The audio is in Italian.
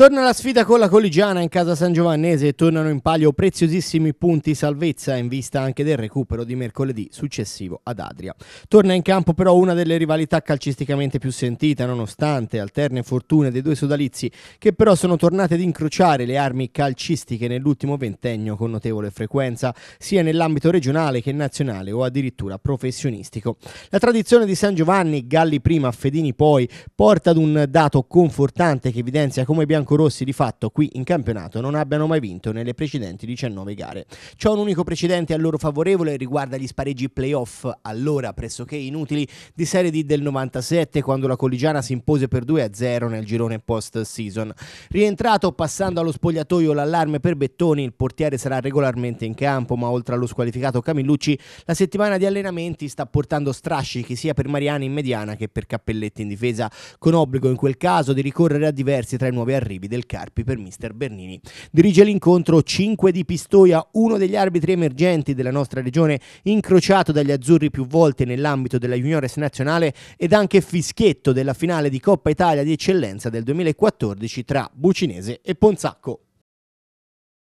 Torna la sfida con la Colligiana in casa San Giovannese e tornano in palio preziosissimi punti salvezza in vista anche del recupero di mercoledì successivo ad Adria. Torna in campo però una delle rivalità calcisticamente più sentite nonostante alterne fortune dei due sodalizi che però sono tornate ad incrociare le armi calcistiche nell'ultimo ventennio con notevole frequenza sia nell'ambito regionale che nazionale o addirittura professionistico. La tradizione di San Giovanni, Galli prima, Fedini poi, porta ad un dato confortante che evidenzia come Bianco biancorossi di fatto qui in campionato non abbiano mai vinto nelle precedenti 19 gare. C'è un unico precedente a loro favorevole riguarda gli spareggi playoff, allora pressoché inutili, di Serie D del 97 quando la colligiana si impose per 2-0 nel girone post-season. Rientrato passando allo spogliatoio l'allarme per Bettoni, il portiere sarà regolarmente in campo, ma oltre allo squalificato Camillucci, la settimana di allenamenti sta portando strascichi sia per Mariani in mediana che per Cappelletti in difesa, con obbligo in quel caso di ricorrere a diversi tra i nuovi arrivi arrivi del Carpi per mister Bernini. Dirige l'incontro 5 di Pistoia, uno degli arbitri emergenti della nostra regione, incrociato dagli azzurri più volte nell'ambito della Juniores Nazionale ed anche fischietto della finale di Coppa Italia di Eccellenza del 2014 tra Bucinese e Ponzacco.